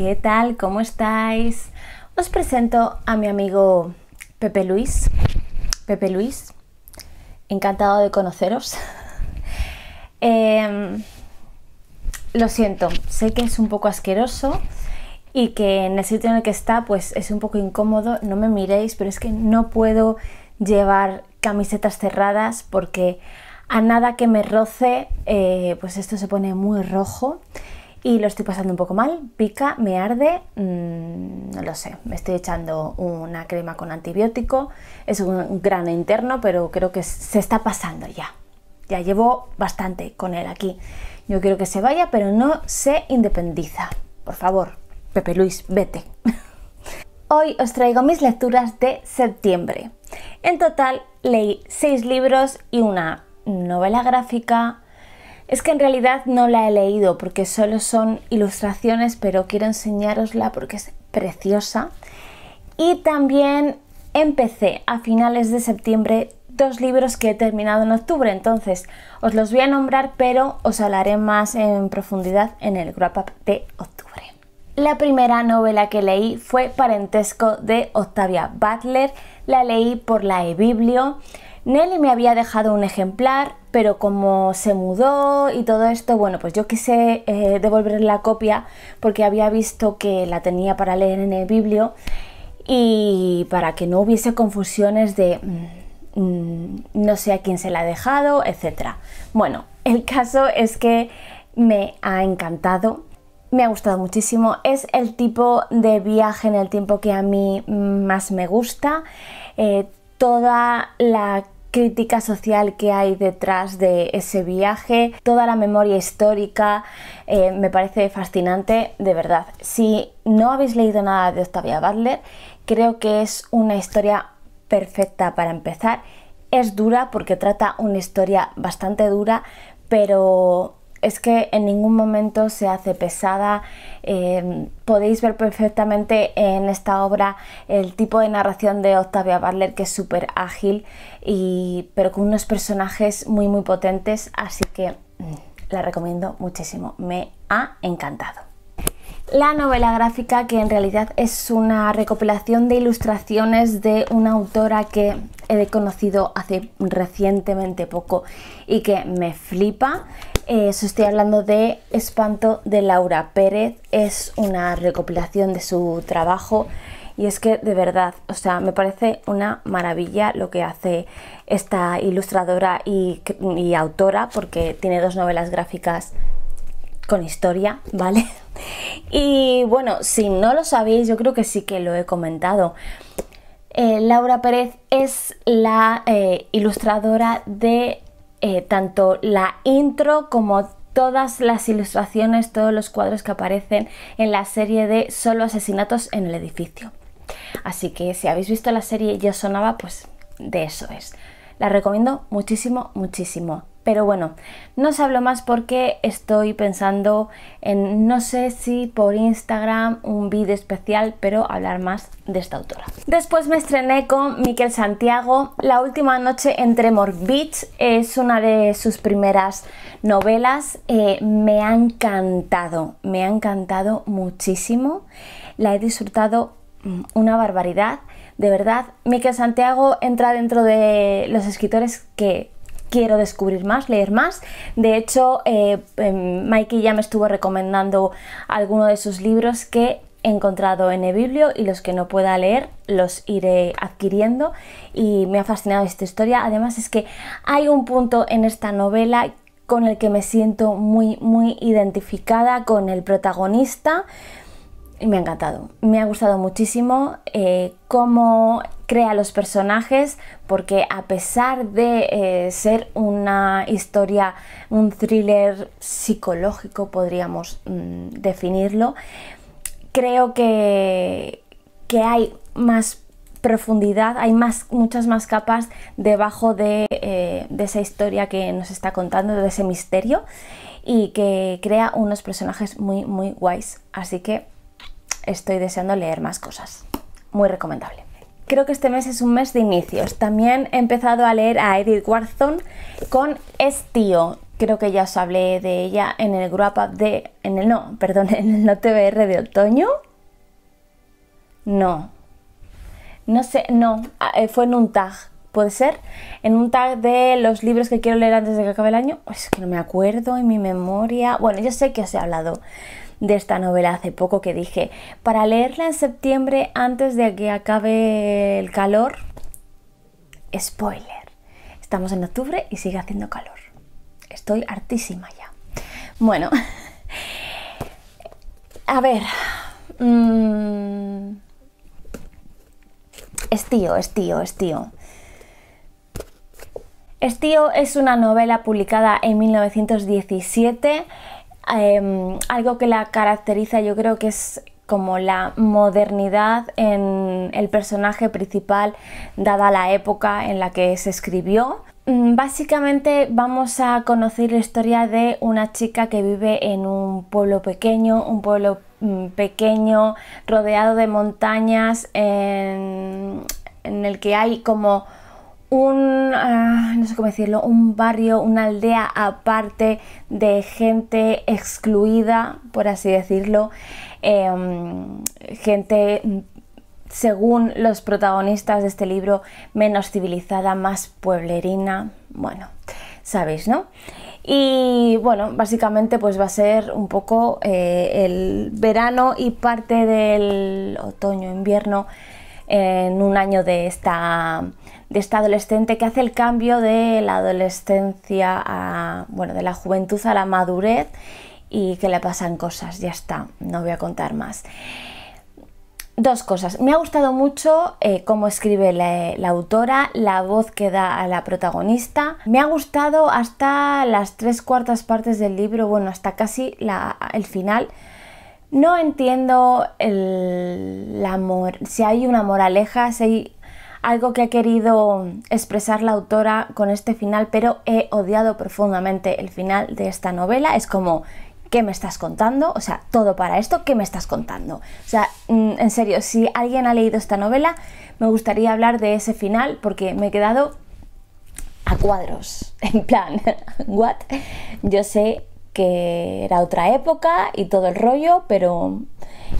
¿Qué tal? ¿Cómo estáis? Os presento a mi amigo Pepe Luis. Pepe Luis, encantado de conoceros. Em, lo siento, sé que es un poco asqueroso y que en el sitio en el que está pues es un poco incómodo, no me miréis, pero es que no puedo llevar camisetas cerradas porque a nada que me roce eh, pues esto se pone muy rojo y lo estoy pasando un poco mal, pica, me arde, mm, no lo sé, me estoy echando una crema con antibiótico, es un grano interno, pero creo que se está pasando ya. Ya llevo bastante con él aquí. Yo quiero que se vaya, pero no se independiza. Por favor, Pepe Luis, vete. Hoy os traigo mis lecturas de septiembre. En total leí seis libros y una novela gráfica, es que en realidad no la he leído porque solo son ilustraciones, pero quiero enseñárosla porque es preciosa. Y también empecé a finales de septiembre dos libros que he terminado en octubre, entonces os los voy a nombrar, pero os hablaré más en profundidad en el wrap up de octubre. La primera novela que leí fue Parentesco de Octavia Butler, la leí por la eBiblio. Nelly me había dejado un ejemplar, pero como se mudó y todo esto, bueno, pues yo quise eh, devolver la copia porque había visto que la tenía para leer en el biblio y para que no hubiese confusiones de mm, mm, no sé a quién se la ha dejado, etc. Bueno, el caso es que me ha encantado, me ha gustado muchísimo. Es el tipo de viaje en el tiempo que a mí más me gusta. Eh, toda la crítica social que hay detrás de ese viaje, toda la memoria histórica, eh, me parece fascinante, de verdad. Si no habéis leído nada de Octavia Butler, creo que es una historia perfecta para empezar. Es dura porque trata una historia bastante dura, pero es que en ningún momento se hace pesada. Eh, podéis ver perfectamente en esta obra el tipo de narración de Octavia Butler que es súper ágil, pero con unos personajes muy muy potentes, así que mm, la recomiendo muchísimo. Me ha encantado. La novela gráfica, que en realidad es una recopilación de ilustraciones de una autora que he conocido hace recientemente poco y que me flipa, eh, os estoy hablando de Espanto de Laura Pérez. Es una recopilación de su trabajo y es que de verdad, o sea, me parece una maravilla lo que hace esta ilustradora y, autora porque tiene dos novelas gráficas con historia, ¿vale? Y bueno, si no lo sabéis, yo creo que sí que lo he comentado. Eh, Laura Pérez es la eh, ilustradora de eh, tanto la intro como todas las ilustraciones, todos los cuadros que aparecen en la serie de Solo asesinatos en el edificio. Así que si habéis visto la serie Yo sonaba, pues de eso es. La recomiendo muchísimo, muchísimo. Pero bueno, no os hablo más porque estoy pensando en, no sé si por Instagram, un vídeo especial, pero hablar más de esta autora. Después me estrené con Miquel Santiago, La última noche en Tremor Beach, es una de sus primeras novelas, eh, me ha encantado, me ha encantado muchísimo, la he disfrutado mm, una barbaridad. De verdad, Miquel Santiago entra dentro de los escritores que quiero descubrir más, leer más. De hecho, eh, em, Mikey ya me estuvo recomendando alguno de sus libros que he encontrado en eBiblio y los que no pueda leer los iré adquiriendo y me ha fascinado esta historia. Además es que hay un punto en esta novela con el que me siento muy muy identificada con el protagonista me ha encantado. Me ha gustado muchísimo eh, cómo crea los personajes, porque a pesar de eh, ser una historia, un thriller psicológico, podríamos mm, definirlo, creo que, que hay más profundidad, hay más, muchas más capas debajo de, eh, de, esa historia que nos está contando, de ese misterio, y que crea unos personajes muy, muy guays. Así que estoy deseando leer más cosas. Muy recomendable. Creo que este mes es un mes de inicios. También he empezado a leer a Edith Wharton con Estío. Creo que ya os hablé de ella en el grupo de. En el, no, perdón, en el No TBR de otoño. No. No sé, no. Ah, eh, fue en un tag puede ser, en un tag de los libros que quiero leer antes de que acabe el año. Es que no me acuerdo en mi memoria. Bueno, yo sé que os he hablado de esta novela hace poco que dije, para leerla en septiembre antes de que acabe el calor, spoiler, estamos en octubre y sigue haciendo calor. Estoy hartísima ya. Bueno, a ver... Mmm, estío, tío estío. Estío es una novela publicada en 1917 Em, algo que la caracteriza yo creo que es como la modernidad en el personaje principal dada la época en la que se escribió. Mm, básicamente vamos a conocer la historia de una chica que vive en un pueblo pequeño, un pueblo mm, pequeño rodeado de montañas en el que hay como un, ah, no sé cómo decirlo, un barrio, una aldea aparte de gente excluida, por así decirlo, em, gente según los protagonistas de este libro, menos civilizada, más pueblerina, bueno, sabéis, ¿no? Y bueno, básicamente pues va a ser un poco eh, el verano y parte del otoño, invierno en un año de esta, de esta adolescente que hace el cambio de la adolescencia a, bueno, de la juventud a la madurez y que le pasan cosas, ya está, no voy a contar más. Dos cosas, me ha gustado mucho eh, cómo escribe la, autora, la voz que da a la protagonista, me ha gustado hasta las tres cuartas partes del libro, bueno, hasta casi el final, no entiendo el, amor. si hay una moraleja, si hay algo que ha querido expresar la autora con este final, pero he odiado profundamente el final de esta novela. Es como, ¿qué me estás contando? O sea, todo para esto, ¿qué me estás contando? O sea, mm, en serio, si alguien ha leído esta novela, me gustaría hablar de ese final porque me he quedado a cuadros. En plan, ¿what? Yo sé que era otra época y todo el rollo, pero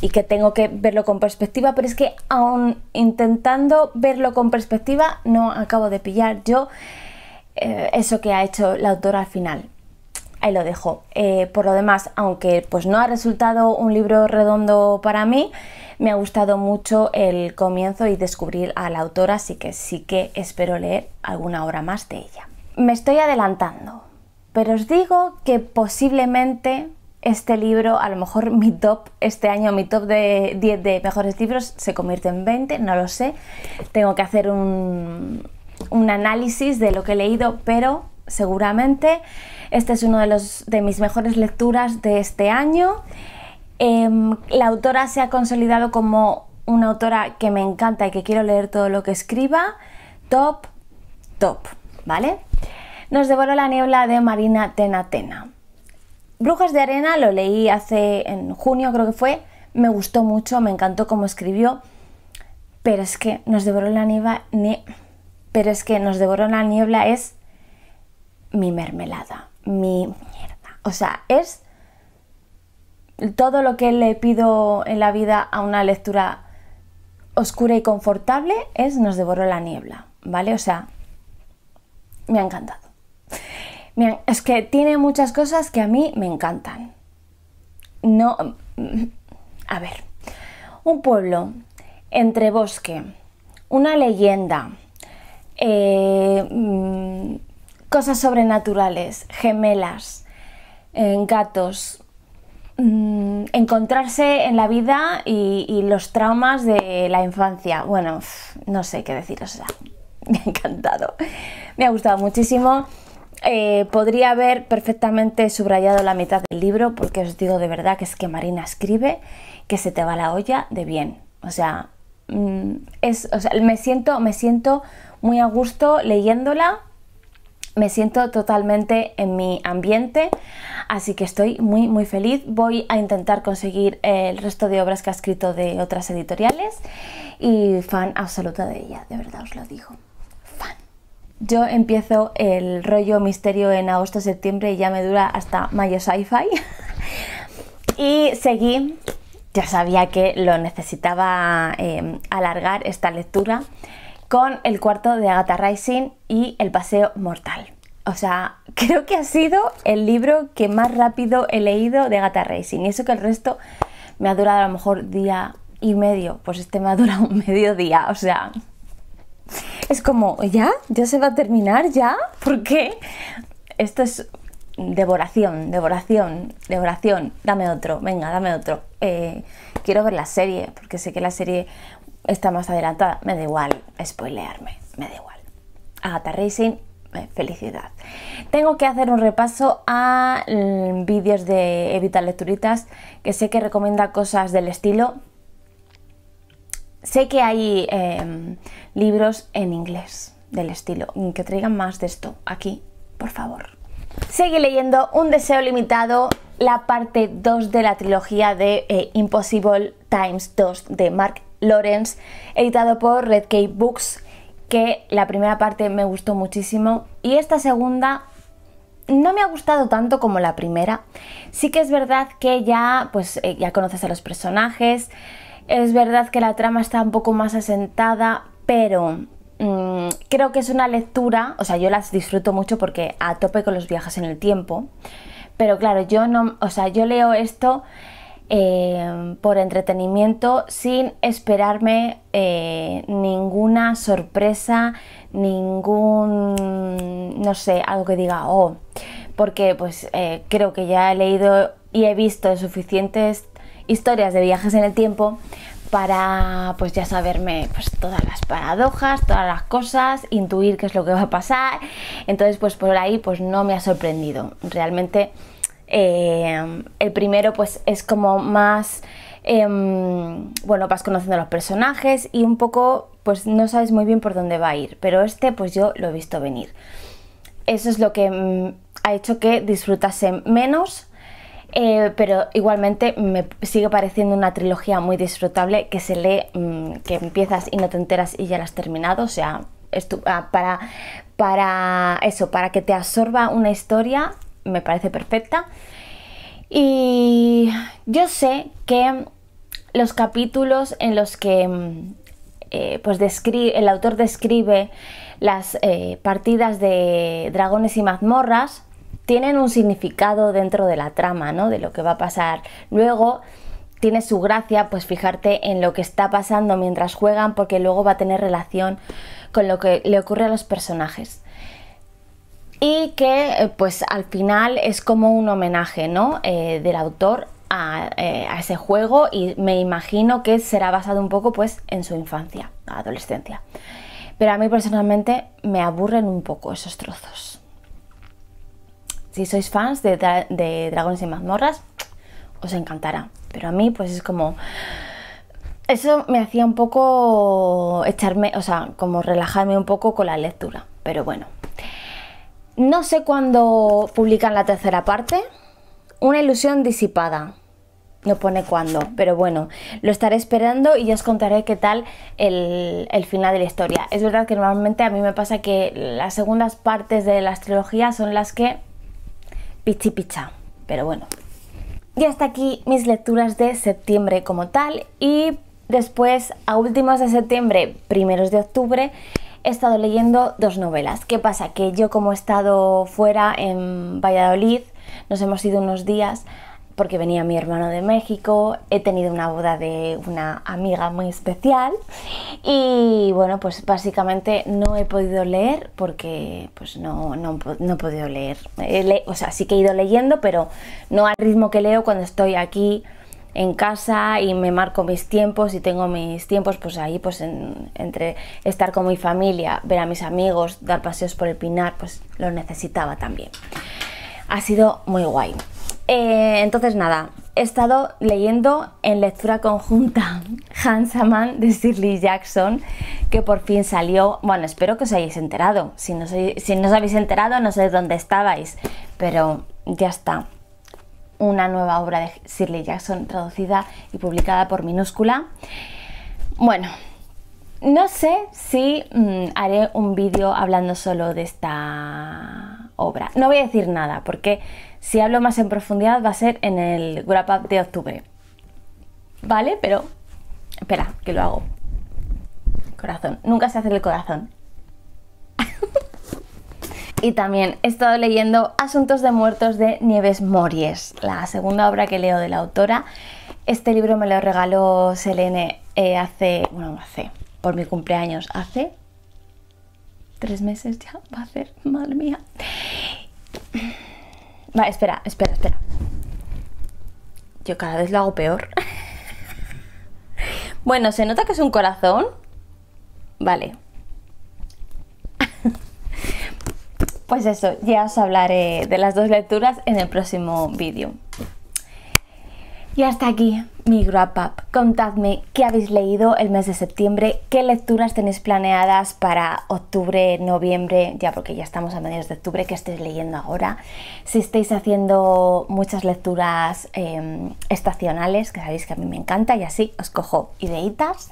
y que tengo que verlo con perspectiva, pero es que aún intentando verlo con perspectiva no acabo de pillar yo eh, eso que ha hecho la autora al final. Ahí lo dejo. Eh, por lo demás, aunque pues no ha resultado un libro redondo para mí, me ha gustado mucho el comienzo y descubrir a la autora, así que sí que espero leer alguna hora más de ella. Me estoy adelantando, pero os digo que posiblemente este libro, a lo mejor mi top, este año mi top de 10 de mejores libros se convierte en 20, no lo sé. Tengo que hacer un, un análisis de lo que he leído, pero seguramente este es uno de, los, de mis mejores lecturas de este año. Em, la autora se ha consolidado como una autora que me encanta y que quiero leer todo lo que escriba. Top, top, ¿vale? Nos devoró la niebla de Marina Tena. Brujas de Arena lo leí hace en junio, creo que fue. Me gustó mucho, me encantó cómo escribió. Pero es que Nos devoró la niebla. pero es que Nos devoró la niebla es mi mermelada, mi mierda. O sea, es todo lo que le pido en la vida a una lectura oscura y confortable es Nos devoró la niebla, ¿vale? O sea, me ha encantado es que tiene muchas cosas que a mí me encantan. No... Mm, a ver. Un pueblo entre bosque, una leyenda, eh, mm, cosas sobrenaturales, gemelas, eh, gatos, mm, encontrarse en la vida y, los traumas de la infancia. Bueno, no sé qué deciros, sea, me ha encantado, me ha gustado muchísimo. Eh, podría haber perfectamente subrayado la mitad del libro porque os digo de verdad que es que Marina escribe que se te va la olla de bien. O sea, mm, es, me, siento, me siento muy a gusto leyéndola, me siento totalmente en mi ambiente, así que estoy muy muy feliz. Voy a intentar conseguir el resto de obras que ha escrito de otras editoriales y fan absoluta de ella, de verdad os lo digo. Yo empiezo el rollo misterio en agosto-septiembre y ya me dura hasta mayo sci-fi. y seguí, ya sabía que lo necesitaba em, alargar esta lectura, con el cuarto de Agatha Rising y el paseo mortal. O sea, creo que ha sido el libro que más rápido he leído de Agatha Racing. Y eso que el resto me ha durado a lo mejor día y medio. Pues este me ha durado un medio día. O sea, es como, ¿ya? ¿Ya se va a terminar? ¿Ya? ¿Por qué? Esto es devoración, devoración, devoración. Dame otro, venga, dame otro. Eh, quiero ver la serie, porque sé que la serie está más adelantada. Me da igual spoilearme, me da igual. Agatha Racing, eh, felicidad. Tengo que hacer un repaso a mm, vídeos de Evita Lecturitas, que sé que recomienda cosas del estilo Sé que hay em, libros en inglés del estilo, que traigan más de esto aquí, por favor. Seguí leyendo Un deseo limitado, la parte 2 de la trilogía de eh, Impossible Times 2 de Mark Lawrence, editado por Red Cape Books, que la primera parte me gustó muchísimo y esta segunda no me ha gustado tanto como la primera. Sí que es verdad que ya pues eh, ya conoces a los personajes, es verdad que la trama está un poco más asentada, pero mm, creo que es una lectura, o sea, yo las disfruto mucho porque a tope con los viajes en el tiempo, pero claro, yo no, o sea, yo leo esto eh, por entretenimiento sin esperarme eh, ninguna sorpresa, ningún, no sé, algo que diga, oh, porque pues eh, creo que ya he leído y he visto suficientes historias de viajes en el tiempo para, pues ya saberme pues, todas las paradojas, todas las cosas, intuir qué es lo que va a pasar. Entonces, pues por ahí pues no me ha sorprendido. Realmente eh, el primero pues es como más, em, bueno, vas conociendo a los personajes y un poco pues no sabes muy bien por dónde va a ir, pero este pues yo lo he visto venir. Eso es lo que mm, ha hecho que disfrutase menos eh, pero igualmente me sigue pareciendo una trilogía muy disfrutable que se lee, mm, que empiezas y no te enteras y ya has terminado. O sea, ah, para, para eso, para que te absorba una historia, me parece perfecta. Y yo sé que los capítulos en los que mm, eh, pues el autor describe las eh, partidas de dragones y mazmorras tienen un significado dentro de la trama, ¿no? De lo que va a pasar. Luego tiene su gracia, pues fijarte en lo que está pasando mientras juegan, porque luego va a tener relación con lo que le ocurre a los personajes. Y que, eh, pues al final es como un homenaje, ¿no? Eh, del autor a, eh, a, ese juego y me imagino que será basado un poco, pues, en su infancia, adolescencia. Pero a mí personalmente me aburren un poco esos trozos si sois fans de, Dragones y Mazmorras, os encantará. Pero a mí, pues es como. Eso me hacía un poco echarme, o sea, como relajarme un poco con la lectura. Pero bueno. No sé cuándo publican la tercera parte. Una ilusión disipada. No pone cuándo, pero bueno, lo estaré esperando y ya os contaré qué tal el, el, final de la historia. Es verdad que normalmente a mí me pasa que las segundas partes de las trilogías son las que pichi pero bueno. Y hasta aquí mis lecturas de septiembre como tal y después a últimos de septiembre, primeros de octubre, he estado leyendo dos novelas. ¿Qué pasa? Que yo como he estado fuera en Valladolid, nos hemos ido unos días, porque venía mi hermano de México, he tenido una boda de una amiga muy especial y bueno, pues básicamente no he podido leer porque pues no, he podido leer. o sea, sí que he ido leyendo, pero no al ritmo que leo cuando estoy aquí en casa y me marco mis tiempos y tengo mis tiempos pues ahí pues entre estar con mi familia, ver a mis amigos, dar paseos por el pinar, pues lo necesitaba también. Ha sido muy guay. Eh, entonces nada, he estado leyendo en lectura conjunta hans Hansaman de Shirley Jackson, que por fin salió. Bueno, espero que os hayáis enterado. Si no, si no os habéis enterado, no sé dónde estabais, pero ya está. Una nueva obra de Shirley Jackson traducida y publicada por Minúscula. Bueno, no sé si mm, haré un vídeo hablando solo de esta no voy a decir nada porque si hablo más en profundidad va a ser en el wrap up de octubre. ¿Vale? Pero espera, que lo hago. Corazón. Nunca se hace el corazón. y también he estado leyendo Asuntos de Muertos de Nieves Mories, la segunda obra que leo de la autora. Este libro me lo regaló Selene eh, hace, bueno, hace, por mi cumpleaños, hace tres meses ya va a hacer, madre mía. Vale, espera, espera, espera. Yo cada vez lo hago peor. bueno, se nota que es un corazón. Vale. pues eso, ya os hablaré de las dos lecturas en el próximo vídeo. Y hasta aquí mi wrap up. Contadme qué habéis leído el mes de septiembre, qué lecturas tenéis planeadas para octubre, noviembre, ya porque ya estamos a mediados de octubre, qué estáis leyendo ahora. Si estáis haciendo muchas lecturas em, estacionales, que sabéis que a mí me encanta y así os cojo ideitas.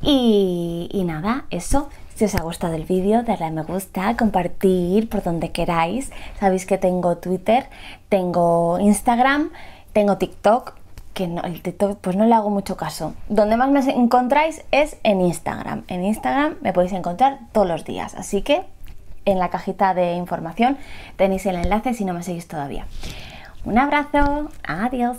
Y, y nada, eso. Si os ha gustado el vídeo, darle a me gusta, compartir por donde queráis. Sabéis que tengo Twitter, tengo Instagram tengo TikTok, que no, el TikTok pues no le hago mucho caso. Donde más me encontráis es en Instagram. En Instagram me podéis encontrar todos los días, así que en la cajita de información tenéis el enlace si no me seguís todavía. Un abrazo, adiós.